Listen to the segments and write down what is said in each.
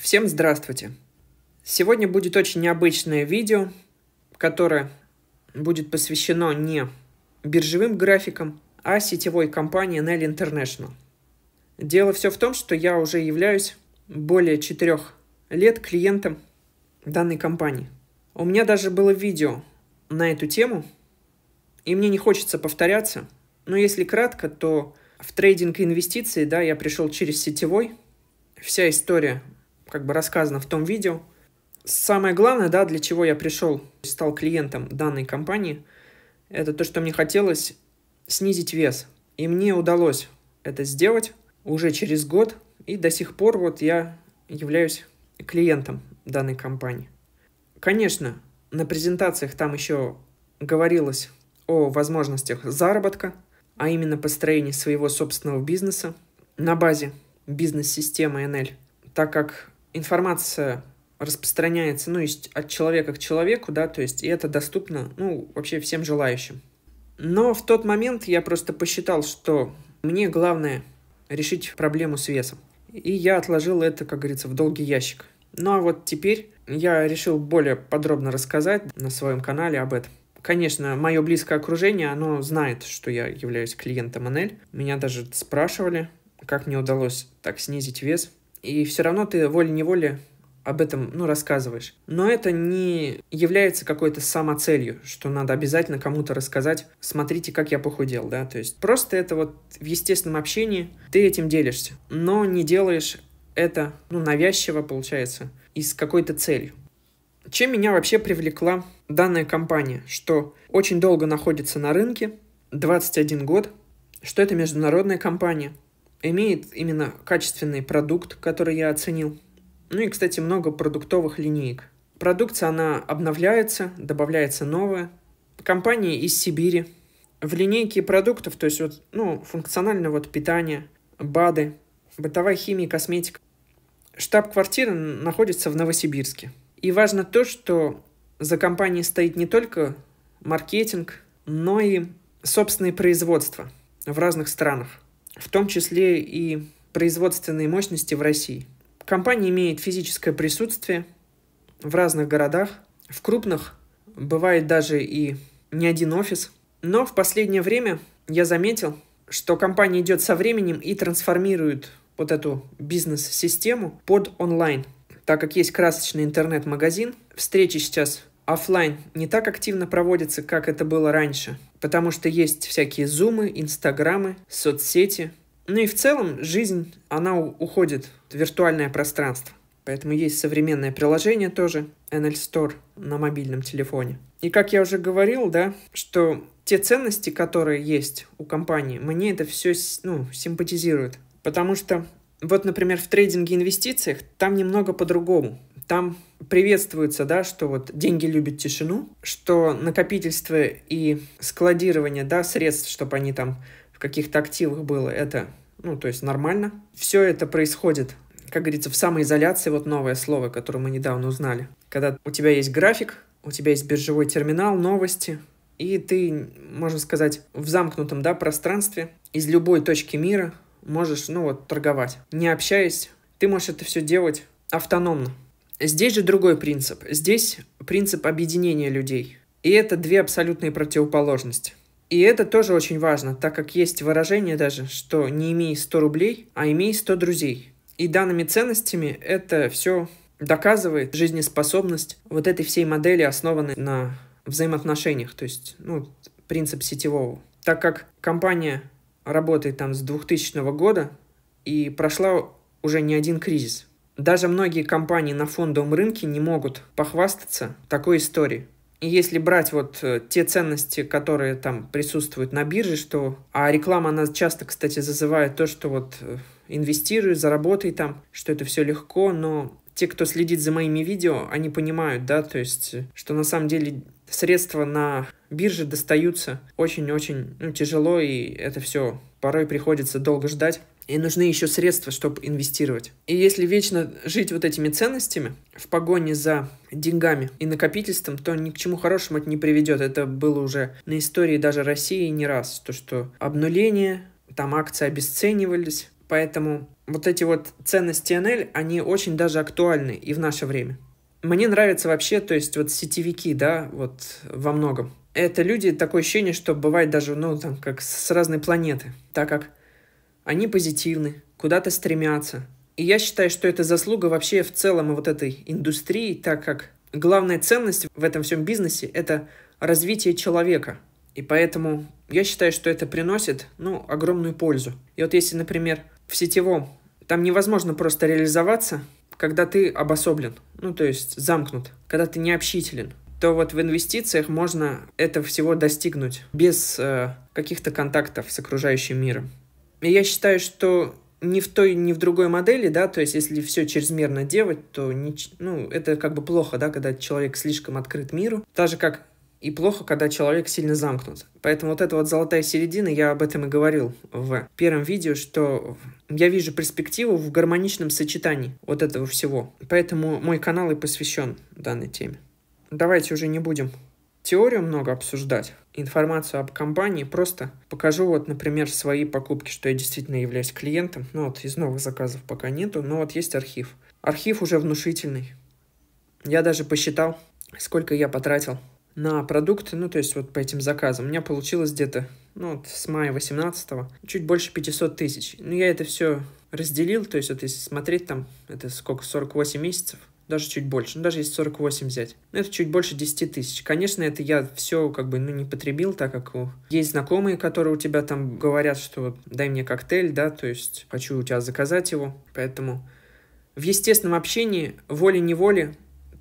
Всем здравствуйте! Сегодня будет очень необычное видео, которое будет посвящено не биржевым графикам, а сетевой компании Nell International. Дело все в том, что я уже являюсь более четырех лет клиентом данной компании. У меня даже было видео на эту тему, и мне не хочется повторяться, но если кратко, то в трейдинг и инвестиции, да, я пришел через сетевой. Вся история как бы рассказано в том видео. Самое главное, да, для чего я пришел, стал клиентом данной компании, это то, что мне хотелось снизить вес. И мне удалось это сделать уже через год, и до сих пор вот я являюсь клиентом данной компании. Конечно, на презентациях там еще говорилось о возможностях заработка, а именно построении своего собственного бизнеса на базе бизнес-системы NL, так как информация распространяется, ну, есть от человека к человеку, да, то есть и это доступно, ну, вообще всем желающим. Но в тот момент я просто посчитал, что мне главное решить проблему с весом. И я отложил это, как говорится, в долгий ящик. Ну а вот теперь я решил более подробно рассказать на своем канале об этом. Конечно, мое близкое окружение, оно знает, что я являюсь клиентом НЛ. Меня даже спрашивали, как мне удалось так снизить вес – и все равно ты волей-неволей об этом, ну, рассказываешь. Но это не является какой-то самоцелью, что надо обязательно кому-то рассказать, смотрите, как я похудел, да, то есть просто это вот в естественном общении ты этим делишься, но не делаешь это, ну, навязчиво, получается, и с какой-то целью. Чем меня вообще привлекла данная компания? Что очень долго находится на рынке, 21 год, что это международная компания – имеет именно качественный продукт, который я оценил. Ну и, кстати, много продуктовых линеек. Продукция, она обновляется, добавляется новая. Компания из Сибири. В линейке продуктов, то есть вот, ну, функционально вот питание, БАДы, бытовая химия, косметика. Штаб-квартира находится в Новосибирске. И важно то, что за компанией стоит не только маркетинг, но и собственные производства в разных странах в том числе и производственные мощности в России. Компания имеет физическое присутствие в разных городах, в крупных бывает даже и не один офис. Но в последнее время я заметил, что компания идет со временем и трансформирует вот эту бизнес-систему под онлайн. Так как есть красочный интернет-магазин, встречи сейчас офлайн не так активно проводится, как это было раньше, потому что есть всякие зумы, инстаграмы, соцсети. Ну и в целом жизнь, она уходит в виртуальное пространство. Поэтому есть современное приложение тоже, NL Store на мобильном телефоне. И как я уже говорил, да, что те ценности, которые есть у компании, мне это все ну, симпатизирует. Потому что вот, например, в трейдинге инвестициях там немного по-другому там приветствуется, да, что вот деньги любят тишину, что накопительство и складирование, да, средств, чтобы они там в каких-то активах было, это, ну, то есть нормально. Все это происходит, как говорится, в самоизоляции, вот новое слово, которое мы недавно узнали. Когда у тебя есть график, у тебя есть биржевой терминал, новости, и ты, можно сказать, в замкнутом, да, пространстве из любой точки мира можешь, ну, вот, торговать. Не общаясь, ты можешь это все делать автономно. Здесь же другой принцип. Здесь принцип объединения людей. И это две абсолютные противоположности. И это тоже очень важно, так как есть выражение даже, что не имей 100 рублей, а имей 100 друзей. И данными ценностями это все доказывает жизнеспособность вот этой всей модели, основанной на взаимоотношениях, то есть ну, принцип сетевого. Так как компания работает там с 2000 года и прошла уже не один кризис – даже многие компании на фондовом рынке не могут похвастаться такой историей. И если брать вот э, те ценности, которые там присутствуют на бирже, что... А реклама, она часто, кстати, зазывает то, что вот э, инвестируй, заработай там, что это все легко, но те, кто следит за моими видео, они понимают, да, то есть, э, что на самом деле средства на бирже достаются очень-очень ну, тяжело, и это все порой приходится долго ждать. И нужны еще средства, чтобы инвестировать. И если вечно жить вот этими ценностями в погоне за деньгами и накопительством, то ни к чему хорошему это не приведет. Это было уже на истории даже России не раз. То, что обнуление, там акции обесценивались. Поэтому вот эти вот ценности НЛ, они очень даже актуальны и в наше время. Мне нравится вообще, то есть вот сетевики, да, вот во многом. Это люди, такое ощущение, что бывает даже, ну, там, как с разной планеты. Так как они позитивны, куда-то стремятся. И я считаю, что это заслуга вообще в целом вот этой индустрии, так как главная ценность в этом всем бизнесе – это развитие человека. И поэтому я считаю, что это приносит, ну, огромную пользу. И вот если, например, в сетевом там невозможно просто реализоваться, когда ты обособлен, ну, то есть замкнут, когда ты необщителен, то вот в инвестициях можно это всего достигнуть без э, каких-то контактов с окружающим миром я считаю, что ни в той, ни в другой модели, да, то есть если все чрезмерно делать, то не, ну, это как бы плохо, да, когда человек слишком открыт миру, так же как и плохо, когда человек сильно замкнут. Поэтому вот эта вот золотая середина, я об этом и говорил в первом видео, что я вижу перспективу в гармоничном сочетании вот этого всего. Поэтому мой канал и посвящен данной теме. Давайте уже не будем теорию много обсуждать, информацию об компании, просто покажу вот, например, свои покупки, что я действительно являюсь клиентом. Ну вот из новых заказов пока нету, но вот есть архив. Архив уже внушительный. Я даже посчитал, сколько я потратил на продукты, ну то есть вот по этим заказам. У меня получилось где-то, ну вот с мая 18 чуть больше 500 тысяч. Ну я это все разделил, то есть вот если смотреть там, это сколько, 48 месяцев, даже чуть больше, ну, даже если 48 взять. Ну, это чуть больше 10 тысяч. Конечно, это я все как бы, ну, не потребил, так как есть знакомые, которые у тебя там говорят, что дай мне коктейль, да, то есть хочу у тебя заказать его, поэтому в естественном общении волей-неволей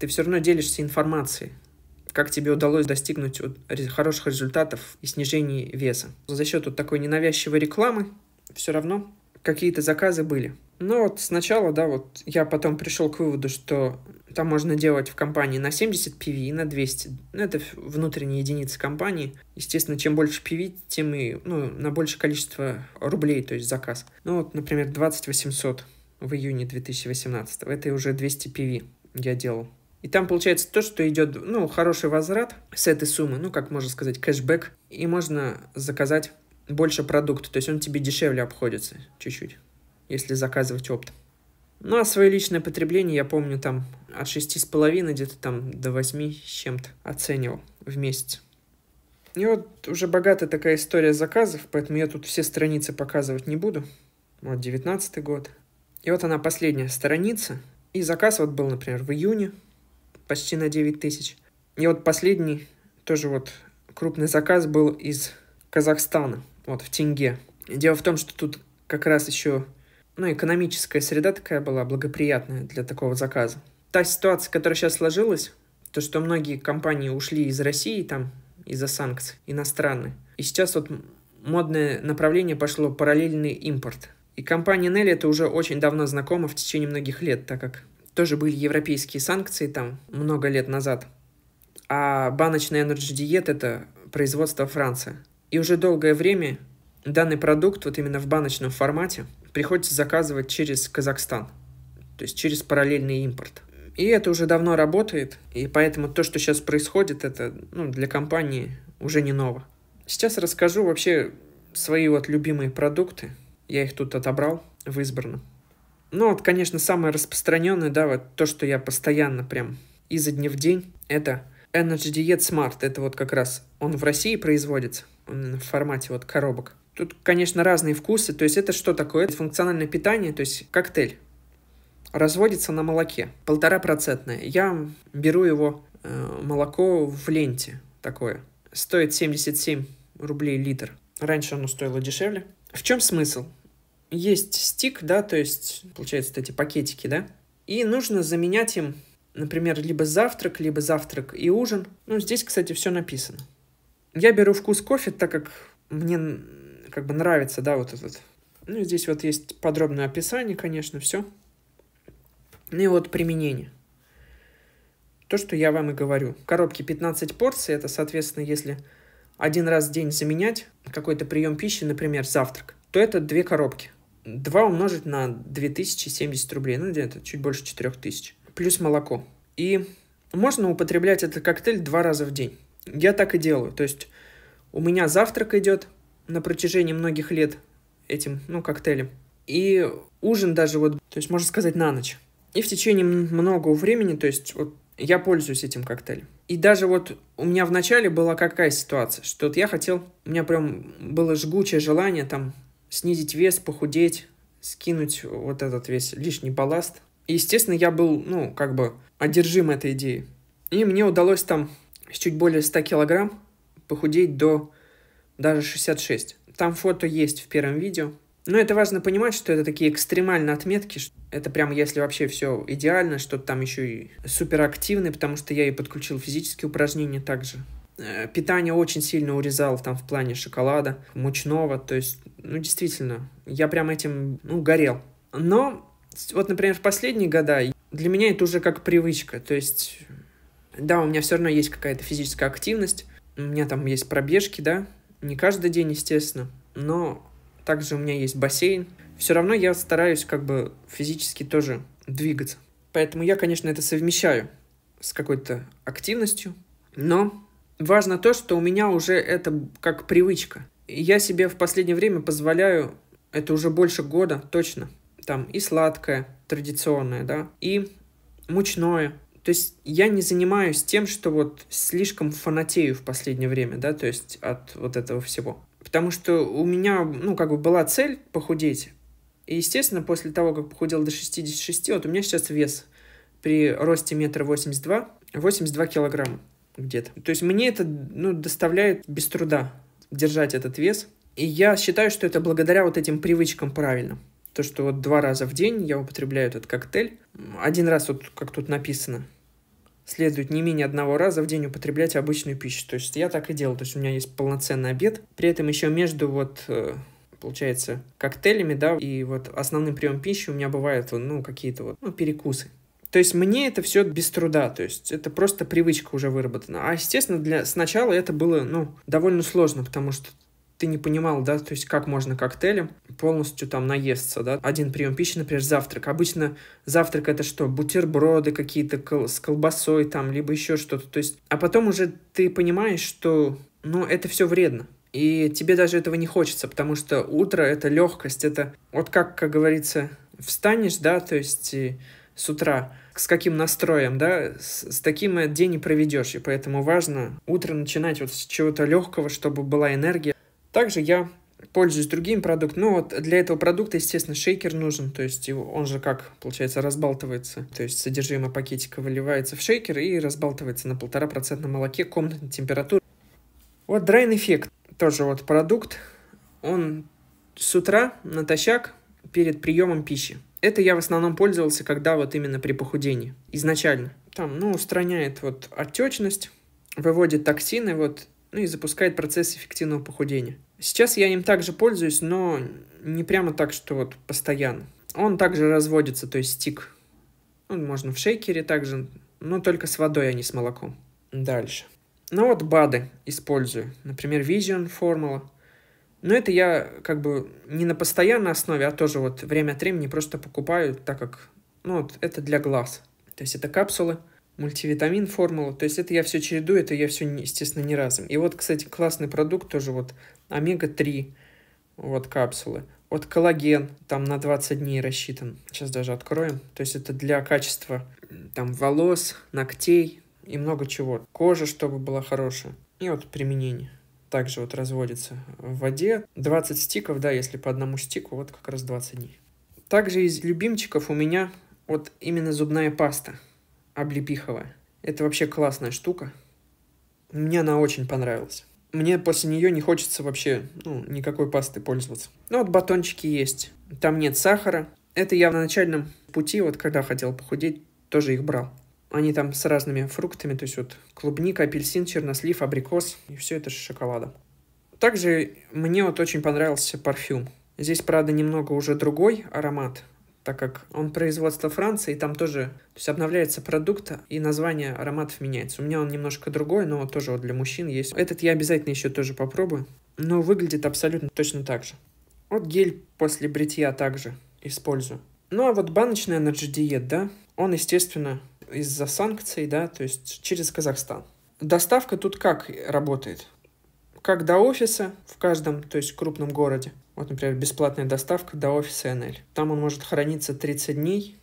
ты все равно делишься информацией как тебе удалось достигнуть хороших результатов и снижения веса. За счет вот такой ненавязчивой рекламы все равно какие-то заказы были. Ну вот сначала, да, вот я потом пришел к выводу, что там можно делать в компании на 70 PV и на 200. Ну, это внутренние единицы компании. Естественно, чем больше PV, тем и ну, на большее количество рублей, то есть заказ. Ну вот, например, 2800 в июне 2018. Это уже 200 PV я делал. И там получается то, что идет, ну, хороший возврат с этой суммы, ну, как можно сказать, кэшбэк, и можно заказать больше продукта, то есть он тебе дешевле обходится чуть-чуть если заказывать опт. Ну, а свое личное потребление, я помню, там от шести с половиной где-то там до восьми с чем-то оценивал в месяц. И вот уже богатая такая история заказов, поэтому я тут все страницы показывать не буду. Вот, девятнадцатый год. И вот она последняя страница. И заказ вот был, например, в июне, почти на девять тысяч. И вот последний, тоже вот крупный заказ был из Казахстана, вот в тенге. Дело в том, что тут как раз еще ну, экономическая среда такая была благоприятная для такого заказа. Та ситуация, которая сейчас сложилась, то, что многие компании ушли из России там из-за санкций иностранные. И сейчас вот модное направление пошло параллельный импорт. И компания Nelly это уже очень давно знакома в течение многих лет, так как тоже были европейские санкции там много лет назад. А баночная Energy Diet — это производство Франции. И уже долгое время данный продукт вот именно в баночном формате приходится заказывать через Казахстан, то есть через параллельный импорт. И это уже давно работает, и поэтому то, что сейчас происходит, это ну, для компании уже не ново. Сейчас расскажу вообще свои вот любимые продукты. Я их тут отобрал в избранном. Ну вот, конечно, самое распространенное, да, вот то, что я постоянно прям изо дня в день, это Energy Diet Smart. Это вот как раз он в России производится, он в формате вот коробок. Тут, конечно, разные вкусы. То есть это что такое? Это функциональное питание, то есть коктейль. Разводится на молоке. Полтора процентное. Я беру его э, молоко в ленте такое. Стоит 77 рублей литр. Раньше оно стоило дешевле. В чем смысл? Есть стик, да, то есть, получается, вот эти пакетики, да, и нужно заменять им, например, либо завтрак, либо завтрак и ужин. Ну, здесь, кстати, все написано. Я беру вкус кофе, так как мне как бы нравится, да, вот этот. Ну, здесь вот есть подробное описание, конечно, все. Ну и вот применение. То, что я вам и говорю. В коробке 15 порций, это, соответственно, если один раз в день заменять какой-то прием пищи, например, завтрак, то это две коробки. 2 умножить на 2070 рублей, ну где-то чуть больше 4000, плюс молоко. И можно употреблять этот коктейль два раза в день. Я так и делаю, то есть у меня завтрак идет, на протяжении многих лет этим, ну, коктейлем. И ужин даже вот, то есть можно сказать, на ночь. И в течение многого времени, то есть вот я пользуюсь этим коктейлем. И даже вот у меня в начале была какая ситуация, что вот я хотел, у меня прям было жгучее желание там снизить вес, похудеть, скинуть вот этот весь лишний балласт. И, естественно, я был, ну, как бы одержим этой идеей. И мне удалось там с чуть более 100 килограмм похудеть до даже 66. Там фото есть в первом видео. Но это важно понимать, что это такие экстремальные отметки. Это прям если вообще все идеально, что там еще и суперактивный, потому что я и подключил физические упражнения также. Э, питание очень сильно урезал там в плане шоколада, мучного, то есть, ну, действительно, я прям этим, ну, горел. Но вот, например, в последние года для меня это уже как привычка, то есть, да, у меня все равно есть какая-то физическая активность, у меня там есть пробежки, да, не каждый день, естественно, но также у меня есть бассейн. Все равно я стараюсь как бы физически тоже двигаться. Поэтому я, конечно, это совмещаю с какой-то активностью, но важно то, что у меня уже это как привычка. Я себе в последнее время позволяю, это уже больше года точно, там и сладкое, традиционное, да, и мучное, то есть я не занимаюсь тем, что вот слишком фанатею в последнее время, да, то есть от вот этого всего. Потому что у меня, ну, как бы была цель похудеть. И, естественно, после того, как похудел до 66, вот у меня сейчас вес при росте метра восемьдесят два, восемьдесят два килограмма где-то. То есть мне это, ну, доставляет без труда держать этот вес. И я считаю, что это благодаря вот этим привычкам правильно. То, что вот два раза в день я употребляю этот коктейль. Один раз вот, как тут написано, следует не менее одного раза в день употреблять обычную пищу. То есть я так и делал. То есть у меня есть полноценный обед. При этом еще между вот э, получается, коктейлями, да, и вот основным прием пищи у меня бывают, ну, какие-то вот, ну, перекусы. То есть мне это все без труда, то есть это просто привычка уже выработана. А, естественно, для сначала это было, ну, довольно сложно, потому что ты не понимал, да, то есть как можно коктейлем полностью там наесться, да. Один прием пищи, например, завтрак. Обычно завтрак это что, бутерброды какие-то кол- с колбасой там, либо еще что-то. То есть, а потом уже ты понимаешь, что, ну, это все вредно. И тебе даже этого не хочется, потому что утро — это легкость, это вот как, как говорится, встанешь, да, то есть э, с утра, с каким настроем, да, с, с таким день и проведешь. И поэтому важно утро начинать вот с чего-то легкого, чтобы была энергия. Также я пользуюсь другим продуктом. Ну вот для этого продукта, естественно, шейкер нужен, то есть он же как, получается, разбалтывается, то есть содержимое пакетика выливается в шейкер и разбалтывается на полтора процента молоке комнатной температуры. Вот Drain Effect, тоже вот продукт, он с утра натощак перед приемом пищи. Это я в основном пользовался, когда вот именно при похудении, изначально. Там, ну, устраняет вот отечность, выводит токсины, вот ну и запускает процесс эффективного похудения. Сейчас я им также пользуюсь, но не прямо так, что вот постоянно. Он также разводится, то есть стик. Он можно в шейкере также, но только с водой, а не с молоком. Дальше. Ну вот БАДы использую. Например, Vision Formula. Но это я как бы не на постоянной основе, а тоже вот время от времени просто покупаю, так как, ну вот, это для глаз. То есть это капсулы, мультивитамин, формулу, То есть это я все чередую, это я все, естественно, не разом. И вот, кстати, классный продукт тоже вот омега-3, вот капсулы. Вот коллаген, там на 20 дней рассчитан. Сейчас даже откроем. То есть это для качества там волос, ногтей и много чего. Кожа, чтобы была хорошая. И вот применение. Также вот разводится в воде. 20 стиков, да, если по одному стику, вот как раз 20 дней. Также из любимчиков у меня вот именно зубная паста облепихова. Это вообще классная штука. Мне она очень понравилась. Мне после нее не хочется вообще ну, никакой пасты пользоваться. Ну вот батончики есть. Там нет сахара. Это я на начальном пути, вот когда хотел похудеть, тоже их брал. Они там с разными фруктами, то есть вот клубника, апельсин, чернослив, абрикос, и все это с шоколадом. Также мне вот очень понравился парфюм. Здесь, правда, немного уже другой аромат, так как он производство Франции, и там тоже то есть обновляется продукт, и название ароматов меняется. У меня он немножко другой, но тоже вот для мужчин есть. Этот я обязательно еще тоже попробую, но выглядит абсолютно точно так же. Вот гель после бритья также использую. Ну а вот баночный Energy Diet, да, он, естественно, из-за санкций, да, то есть через Казахстан. Доставка тут как работает? как до офиса в каждом, то есть крупном городе. Вот, например, бесплатная доставка до офиса НЛ. Там он может храниться 30 дней.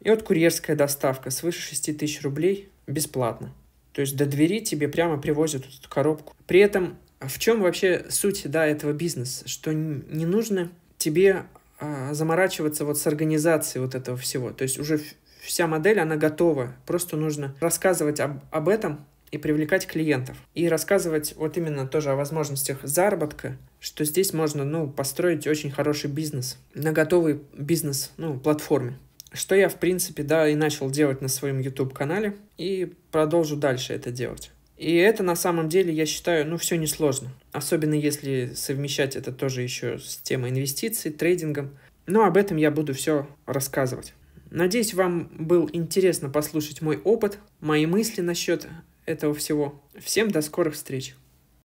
И вот курьерская доставка свыше 6 тысяч рублей бесплатно. То есть до двери тебе прямо привозят эту коробку. При этом в чем вообще суть да, этого бизнеса? Что не нужно тебе а, заморачиваться вот с организацией вот этого всего. То есть уже вся модель, она готова. Просто нужно рассказывать об, об этом и привлекать клиентов. И рассказывать вот именно тоже о возможностях заработка, что здесь можно, ну, построить очень хороший бизнес на готовый бизнес, ну, платформе. Что я, в принципе, да, и начал делать на своем YouTube-канале и продолжу дальше это делать. И это на самом деле, я считаю, ну, все несложно. Особенно если совмещать это тоже еще с темой инвестиций, трейдингом. Но об этом я буду все рассказывать. Надеюсь, вам было интересно послушать мой опыт, мои мысли насчет этого всего. Всем до скорых встреч!